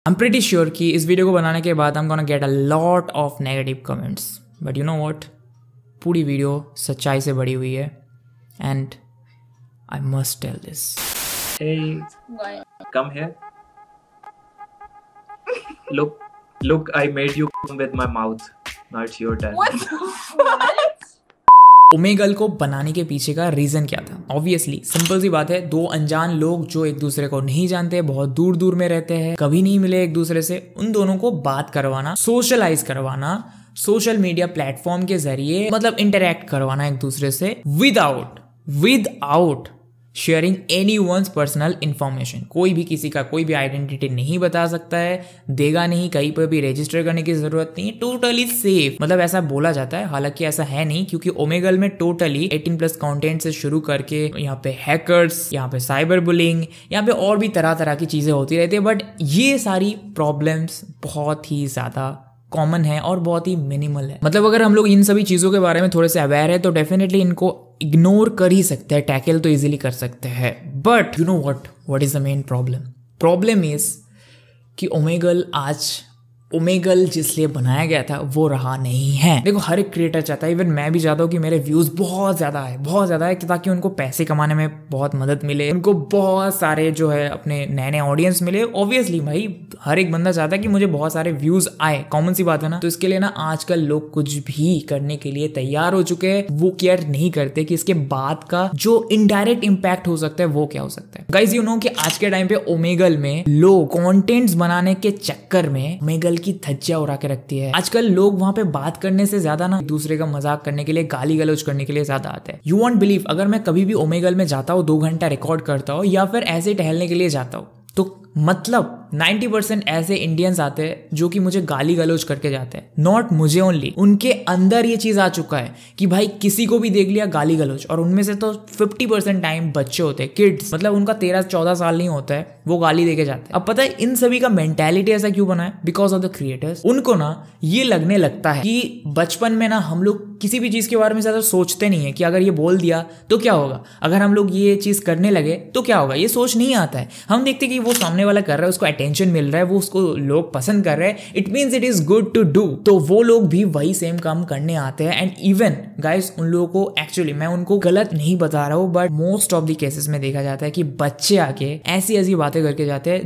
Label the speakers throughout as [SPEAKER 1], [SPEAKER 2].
[SPEAKER 1] I am pretty sure कि इस video को बनाने के बाद I am get a lot of negative comments but you know what पूरी वीडियो सच्चाई से बड़ी हुई है and I must tell this कम है look look i made you with my mouth now it's your turn what? Omegle को बनाने के पीछे का रीज़न क्या था ऑब्वियसली सिंपल सी बात है दो अनजान लोग जो एक दूसरे को नहीं जानते बहुत दूर दूर में रहते हैं कभी नहीं मिले एक दूसरे से उन दोनों को बात करवाना सोशलाइज करवाना सोशल मीडिया प्लेटफॉर्म के जरिए मतलब इंटरेक्ट करवाना एक दूसरे से without out sharing anyone's personal information कोई भी किसी का कोई भी आइडेंटिटी नहीं बता सकता है देगा नहीं कहीं पर भी रजिस्टर करने की जरूरत नहीं टोटली सेफ मतलब ऐसा बोला जाता है हालांकि ऐसा है नहीं क्योंकि ओमेगल में टोटली 18 प्लस कॉन्टेंट से शुरू करके यहाँ पे हैकर्स यहाँ पे साइबर बुलिंग यहाँ पे और भी तरह तरह की चीजें होती रहती है बट ये सारी प्रॉब्लम्स बहुत ही ज्यादा कॉमन है और बहुत ही मिनिमल है मतलब अगर हम लोग इन सभी चीज़ों के बारे में थोड़े से अवेयर है तो डेफिनेटली इनको इग्नोर कर ही सकते हैं टैकल तो इजीली कर सकते हैं but you know what what is the main problem problem is कि ओमेगल आज ओमेगल जिसलिए बनाया गया था वो रहा नहीं है देखो हर एक क्रिएटर चाहता है इवन मैं भी चाहता हूँ कि मेरे व्यूज बहुत ज्यादा है बहुत ज्यादा है ताकि उनको पैसे कमाने में बहुत मदद मिले उनको बहुत सारे जो है अपने नए नए ऑडियंस मिले ऑब्वियसली भाई हर एक बंदा चाहता है कि मुझे बहुत सारे व्यूज आए कॉमन सी बात है ना तो इसके लिए ना आजकल लोग कुछ भी करने के लिए तैयार हो चुके हैं वो केयर नहीं करते कि इसके बाद का जो इनडायरेक्ट इम्पैक्ट हो सकता है वो क्या हो सकता है गाइज यू नो कि आज के टाइम पे ओमेगल में लोग कॉन्टेंट्स बनाने के चक्कर में ओमेगल की थज्जा उड़ा के रखती है आजकल लोग वहां पे बात करने से ज्यादा ना दूसरे का मजाक करने के लिए गाली गलौज करने के लिए ज्यादा आते हैं यू वॉन्ट बिलीव अगर मैं कभी भी ओमेगल में जाता हूँ दो घंटा रिकॉर्ड करता हूँ या फिर ऐसे टहलने के लिए जाता हूँ तो मतलब 90% परसेंट ऐसे इंडियंस आते हैं जो कि मुझे गाली गलोच करके जाते हैं नॉट मुझे ओनली उनके अंदर ये चीज़ आ चुका है कि भाई किसी को भी देख लिया गाली गलोच और उनमें से तो 50% परसेंट टाइम बच्चे होते हैं किड्स मतलब उनका तेरह चौदह साल नहीं होता है वो गाली देके जाते हैं अब पता है इन सभी का मेंटेलिटी ऐसा क्यों बना है बिकॉज ऑफ द क्रिएटर्स उनको ना ये लगने लगता है कि बचपन में ना हम लोग किसी भी चीज़ के बारे में ज़्यादा सोचते नहीं है कि अगर ये बोल दिया तो क्या होगा अगर हम लोग ये चीज़ करने लगे तो क्या होगा ये सोच नहीं आता है हम देखते कि वो सामने सामने वाला कर रहा है उसको अटेंशन मिल रहा है वो उसको लोग पसंद कर रहे हैं it means it is good to do तो वो लोग भी वही सेम काम करने आते हैं एंड इवन गाइस उन लोगों को एक्चुअली मैं उनको गलत नहीं बता रहा हूँ but most of the cases में देखा जाता है कि बच्चे आके ऐसी ऐसी बातें करके जाते हैं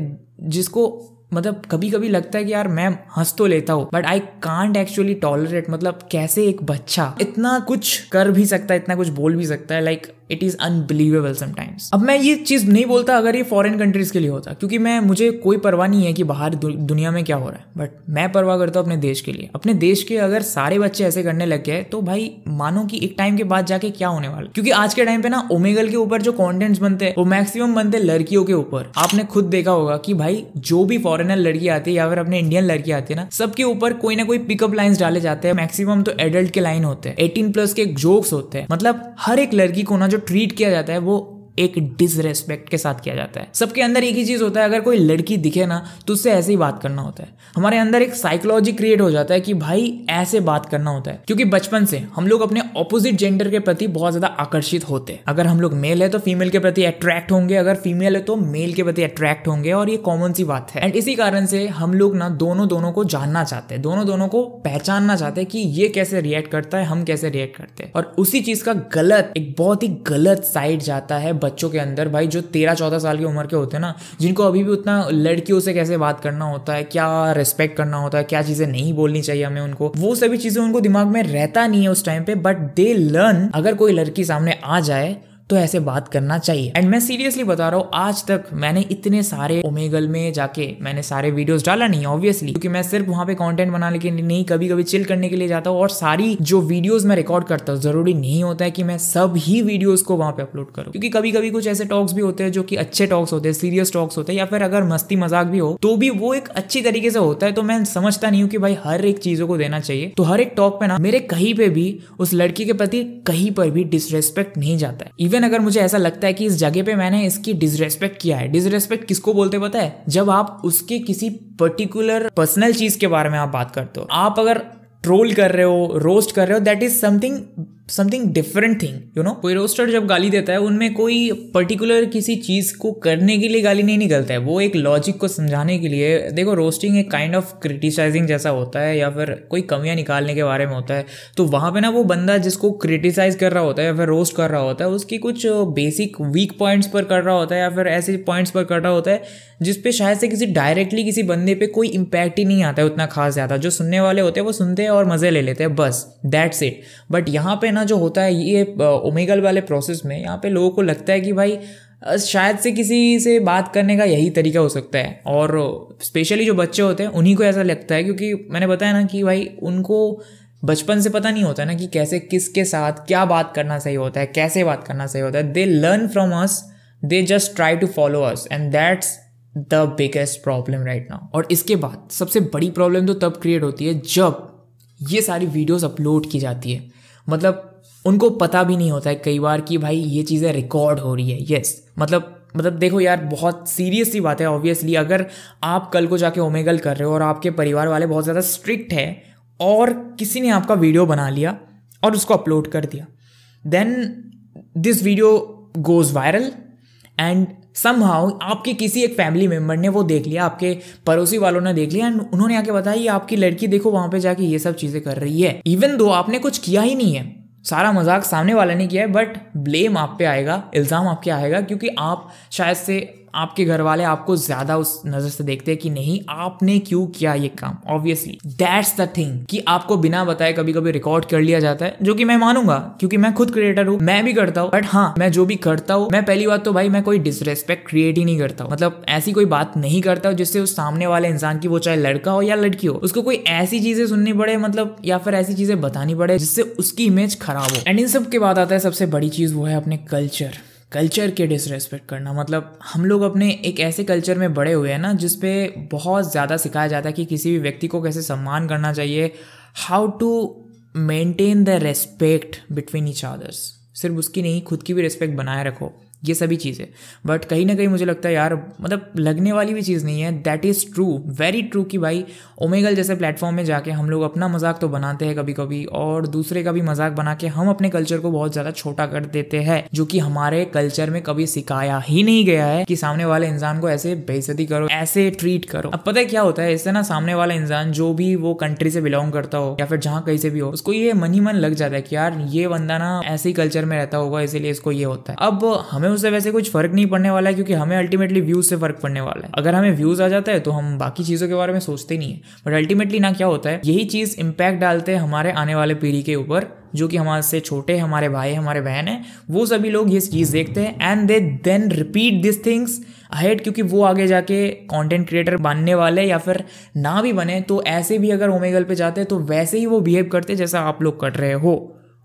[SPEAKER 1] जिसको मतलब कभी कभी लगता है कि यार मैं हंस तो लेता हूँ but I can't actually tolerate मतलब कैसे एक बच्चा इतना कुछ कर भी सकता है इतना कुछ बोल भी सकता है like like, it is unbelievable sometimes अब मैं ये चीज़ नहीं बोलता अगर ये फॉरेन कंट्रीज़ के लिए होता क्योंकि मैं मुझे कोई परवाह नहीं है कि बाहर दु, दुनिया में क्या हो रहा है बट मैं परवाह करता हूँ अपने देश के लिए अपने देश के अगर सारे बच्चे ऐसे करने लग गए तो भाई मानो कि एक टाइम के बाद जाके क्या होने वाला क्योंकि आज के टाइम पे ना ओमेगल के ऊपर जो कॉन्टेंट्स बनते हैं वो मैक्सिमम बनते हैं लड़कियों के ऊपर आपने खुद देखा होगा कि भाई जो भी फॉरेनर लड़की आती है या फिर अपने इंडियन लड़की आती है ना सबके ऊपर कोई ना कोई पिकअप लाइन्स डाले जाते हैं मैक्सिमम तो एडल्ट के लाइन होते हैं एटीन प्लस के जोक्स होते हैं मतलब हर एक लड़की को ना जो ट्रीट किया जाता है वो एक डिसरेस्पेक्ट के साथ किया जाता है सबके अंदर एक ही चीज़ होता है अगर कोई लड़की दिखे ना तो उससे ऐसे ही बात करना होता है हमारे अंदर एक साइकोलॉजी क्रिएट हो जाता है कि भाई ऐसे बात करना होता है क्योंकि बचपन से हम लोग अपने ऑपोजिट जेंडर के प्रति बहुत ज़्यादा आकर्षित होते हैं अगर हम लोग मेल है तो फीमेल के प्रति अट्रैक्ट होंगे अगर फीमेल है तो मेल के प्रति अट्रैक्ट होंगे और ये कॉमन सी बात है एंड इसी कारण से हम लोग ना दोनों दोनों को जानना चाहते हैं दोनों दोनों को पहचानना चाहते हैं कि ये कैसे रिएक्ट करता है हम कैसे रिएक्ट करते हैं और उसी चीज़ का गलत एक बहुत ही गलत साइड जाता है बच्चों के अंदर भाई जो तेरह चौदह साल की उम्र के होते हैं ना जिनको अभी भी उतना लड़कियों से कैसे बात करना होता है क्या रेस्पेक्ट करना होता है क्या चीज़ें नहीं बोलनी चाहिए हमें उनको वो सभी चीज़ें उनको दिमाग में रहता नहीं है उस टाइम पे बट दे लर्न अगर कोई लड़की सामने आ जाए तो ऐसे बात करना चाहिए एंड मैं सीरियसली बता रहा हूँ आज तक मैंने इतने सारे ओमेगल में जाके मैंने सारे वीडियोस डाला नहीं ऑब्वियसली क्योंकि मैं सिर्फ वहां पे कंटेंट बनाने के लिए नहीं कभी कभी चिल करने के लिए जाता हूँ और सारी जो वीडियोस मैं रिकॉर्ड करता हूँ जरूरी नहीं होता है कि मैं सब ही वीडियोज को वहां पर अपलोड करूँ क्योंकि कभी कभी कुछ ऐसे टॉक्स भी होते हैं जो कि अच्छे टॉक्स होते हैं सीरियस टॉक्स होते हैं या फिर अगर मस्ती मजाक भी हो तो भी वो एक अच्छी तरीके से होता है तो मैं समझता नहीं हूँ कि भाई हर एक चीजों को देना चाहिए तो हर एक टॉक पे ना मेरे कहीं पे भी उस लड़की के प्रति कहीं पर भी डिसरेस्पेक्ट नहीं जाता है इवन अगर मुझे ऐसा लगता है कि इस जगह पे मैंने इसकी डिसरेस्पेक्ट किया है डिसरेस्पेक्ट किसको बोलते पता है जब आप उसके किसी पर्टिकुलर पर्सनल चीज के बारे में आप बात करते हो आप अगर ट्रोल कर रहे हो रोस्ट कर रहे हो that is something something different thing you know कोई रोस्टर जब गाली देता है उनमें कोई पर्टिकुलर किसी चीज़ को करने के लिए गाली नहीं निकलता है वो एक लॉजिक को समझाने के लिए देखो रोस्टिंग एक काइंड ऑफ क्रिटिसाइजिंग जैसा होता है या फिर कोई कमियाँ निकालने के बारे में होता है तो वहां पे ना वो बंदा जिसको क्रिटिसाइज कर रहा होता है या फिर रोस्ट कर रहा होता है उसकी कुछ बेसिक वीक पॉइंट्स पर कर रहा होता है या फिर ऐसे पॉइंट्स पर कर रहा होता है जिसपे शायद से किसी डायरेक्टली किसी बंदे पे कोई इम्पैक्ट ही नहीं आता है उतना खास ज़्यादा जो सुनने वाले होते हैं वो सुनते हैं और मज़े ले लेते हैं बस दैट्स इट बट यहाँ पे रहना जो होता है ये ओमेगल वाले प्रोसेस में यहाँ पे लोगों को लगता है कि भाई शायद से किसी से बात करने का यही तरीका हो सकता है और स्पेशली जो बच्चे होते हैं उन्हीं को ऐसा लगता है क्योंकि मैंने बताया ना कि भाई उनको बचपन से पता नहीं होता ना कि कैसे किसके साथ क्या बात करना सही होता है कैसे बात करना सही होता है they learn from us they just try to follow us and that's the biggest problem right now और इसके बाद सबसे बड़ी प्रॉब्लम तो तब क्रिएट होती है जब ये सारी वीडियोस अपलोड की जाती है मतलब उनको पता भी नहीं होता है कई बार कि भाई ये चीज़ें रिकॉर्ड हो रही है येस मतलब मतलब देखो यार बहुत सीरियस सी बात है ऑब्वियसली अगर आप कल को जाके ओमेगल कर रहे हो और आपके परिवार वाले बहुत ज़्यादा स्ट्रिक्ट है और किसी ने आपका वीडियो बना लिया और उसको अपलोड कर दिया then this video goes viral and somehow आपके किसी एक फैमिली मेम्बर ने वो देख लिया आपके पड़ोसी वालों ने देख लिया एंड उन्होंने आके बताया ये आपकी लड़की देखो वहां पे जाके ये सब चीजें कर रही है इवन दो आपने कुछ किया ही नहीं है सारा मजाक सामने वाला ने किया है बट ब्लेम आप पे आएगा इल्ज़ाम आपके आएगा क्योंकि आप शायद से आपके घर वाले आपको ज्यादा उस नजर से देखते हैं कि नहीं आपने क्यों किया ये काम ऑब्वियसली दैट्स द थिंग कि आपको बिना बताए कभी कभी रिकॉर्ड कर लिया जाता है जो कि मैं मानूंगा क्योंकि मैं खुद क्रिएटर हूँ मैं भी करता हूँ बट हाँ मैं जो भी करता हूँ मैं पहली बात तो भाई मैं कोई डिसरेस्पेक्ट क्रिएट ही नहीं करता हूँ मतलब ऐसी कोई बात नहीं करता हूँ जिससे उस सामने वाले इंसान की वो चाहे लड़का हो या लड़की हो उसको कोई ऐसी चीजें सुननी पड़े मतलब या फिर ऐसी चीजें बतानी पड़े जिससे उसकी इमेज खराब हो एंड इन सब के बाद आता है सबसे बड़ी चीज वो है अपने कल्चर कल्चर के डिसरेस्पेक्ट करना मतलब हम लोग अपने एक ऐसे कल्चर में बड़े हुए हैं ना जिसपे बहुत ज़्यादा सिखाया जाता है कि किसी भी व्यक्ति को कैसे सम्मान करना चाहिए how to maintain the respect between each others सिर्फ उसकी नहीं खुद की भी रेस्पेक्ट बनाए रखो ये सभी चीज़ें बट कहीं ना कहीं मुझे लगता है यार मतलब लगने वाली भी चीज़ नहीं है that is true very true कि भाई ओमेगल जैसे प्लेटफॉर्म में जाके हम लोग अपना मजाक तो बनाते हैं कभी कभी और दूसरे का भी मजाक बना के हम अपने कल्चर को बहुत ज़्यादा छोटा कर देते हैं जो कि हमारे कल्चर में कभी सिखाया ही नहीं गया है कि सामने वाले इंसान को ऐसे बेजती करो ऐसे ट्रीट करो अब पता है क्या होता है इससे ना सामने वाला इंसान जो भी वो कंट्री से बिलोंग करता हो या फिर जहाँ कहीं से भी हो उसको ये मन ही मन लग जाता है कि यार ये बंदा ना ऐसे ही कल्चर में रहता होगा इसीलिए इसको ये होता है अब हमें व्यूज से वैसे कुछ फर्क नहीं पड़ने वाला है क्योंकि हमें अल्टीमेटली व्यूज से फर्क पड़ने वाला है अगर हमें व्यूज आ जाता है तो हम बाकी चीजों के बारे में सोचते नहीं है बट अल्टीमेटली ना क्या होता है यही चीज इम्पैक्ट डालते हैं हमारे आने वाले पीढ़ी के ऊपर जो कि हमारे से छोटे हमारे भाई हमारे बहन हैं वो सभी लोग ये चीज़ देखते हैं and they then repeat this things ahead क्योंकि वो आगे जाके कंटेंट क्रिएटर बनने वाले या फिर ना भी बने तो ऐसे भी अगर ओमेगल पे जाते हैं तो वैसे ही वो बिहेव करते जैसा आप लोग कर रहे हो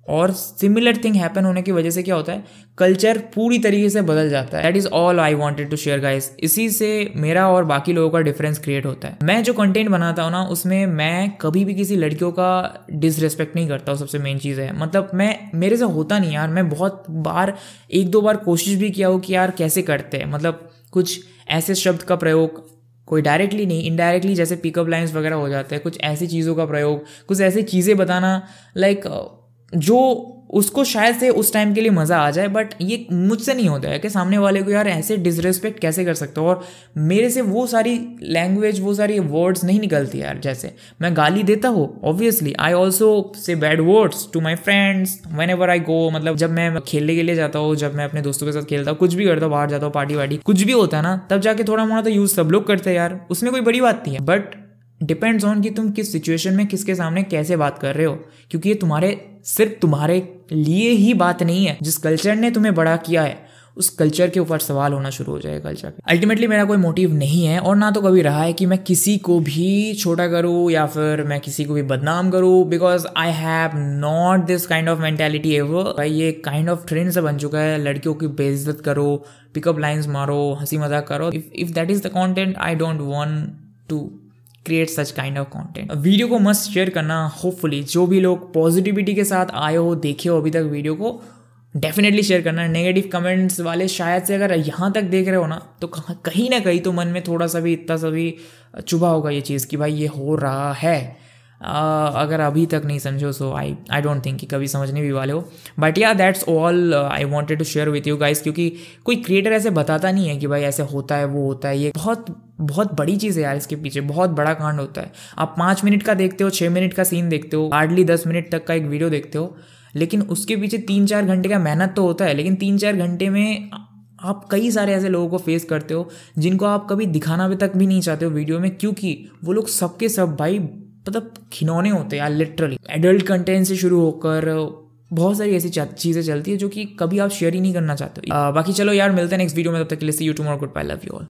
[SPEAKER 1] और सिमिलर थिंग हैपन होने की वजह से क्या होता है कल्चर पूरी तरीके से बदल जाता है that is all I wanted to share guys इसी से मेरा और बाकी लोगों का डिफरेंस क्रिएट होता है मैं जो कंटेंट बनाता हूँ ना उसमें मैं कभी भी किसी लड़कियों का डिसरेस्पेक्ट नहीं करता हूँ सबसे मेन चीज़ है मतलब मैं मेरे से होता नहीं यार मैं बहुत बार एक दो बार कोशिश भी किया हूँ कि यार कैसे करते हैं मतलब कुछ ऐसे शब्द का प्रयोग कोई डायरेक्टली नहीं इनडायरेक्टली जैसे पिकअप लाइन्स वगैरह हो जाते हैं कुछ ऐसी चीज़ों का प्रयोग कुछ ऐसी चीज़ें बताना लाइक like, जो उसको शायद से उस टाइम के लिए मज़ा आ जाए बट ये मुझसे नहीं होता है कि सामने वाले को यार ऐसे डिसरेस्पेक्ट कैसे कर सकते हो और मेरे से वो सारी लैंग्वेज वो सारी वर्ड्स नहीं निकलती यार जैसे मैं गाली देता हूँ obviously I also say bad words to my friends whenever I go मतलब जब मैं खेलने के लिए जाता हूँ जब मैं अपने दोस्तों के साथ खेलता हूँ कुछ भी करता हूँ बाहर जाता हूँ पार्टी वार्टी कुछ भी होता है ना तब जाके थोड़ा मोड़ा तो यूज़ सब लोग करते हैं यार उसमें कोई बड़ी बात नहीं है बट डिपेंड्स ऑन कि तुम किस सिचुएशन में किसके सामने कैसे बात कर रहे हो क्योंकि ये तुम्हारे सिर्फ तुम्हारे लिए ही बात नहीं है जिस कल्चर ने तुम्हें बड़ा किया है उस कल्चर के ऊपर सवाल होना शुरू हो जाएगा कल्चर अल्टीमेटली मेरा कोई मोटिव नहीं है और ना तो कभी रहा है कि मैं किसी को भी छोटा करूँ या फिर मैं किसी को भी बदनाम करूँ because I have not this kind of mentality ever भाई ये काइंड ऑफ ट्रेंड से बन चुका है लड़कियों की बेइज्जत करो पिकअप लाइन्स मारो हंसी मजाक करो if if that is the content I don't want to create such kind of content video को मस्त शेयर करना होपफुली जो भी लोग पॉजिटिविटी के साथ आए हो देखे हो अभी तक वीडियो को डेफिनेटली शेयर करना नेगेटिव कमेंट्स वाले शायद से अगर यहाँ तक देख रहे हो ना तो कहीं ना कहीं तो मन में थोड़ा सा भी इतना सा भी चुभा होगा ये चीज़ कि भाई ये हो रहा है आ, अगर अभी तक नहीं समझो सो आई आई डोंट थिंक कि कभी समझने भी वाले हो बट या that's all I wanted to share with you guys क्योंकि कोई क्रिएटर ऐसे बताता नहीं है कि भाई ऐसे होता है वो होता है ये बहुत बहुत बड़ी चीज़ है यार इसके पीछे बहुत बड़ा कांड होता है आप पांच मिनट का देखते हो छह मिनट का सीन देखते हो हार्डली दस मिनट तक का एक वीडियो देखते हो लेकिन उसके पीछे तीन चार घंटे का मेहनत तो होता है लेकिन तीन चार घंटे में आप कई सारे ऐसे लोगों को फेस करते हो जिनको आप कभी दिखाना भी तक भी नहीं चाहते हो वीडियो में क्योंकि वो लोग सबके सब भाई मतलब खिनौने होते हैं यार लिटरली एडल्ट कंटेंट से शुरू होकर बहुत सारी ऐसी चीज़ें चलती है जो कि कभी आप शेयर ही नहीं करना चाहते हो बाकी चलो यार मिलते हैं नेक्स्ट वीडियो में तब तक के लिए see you to good bye love you all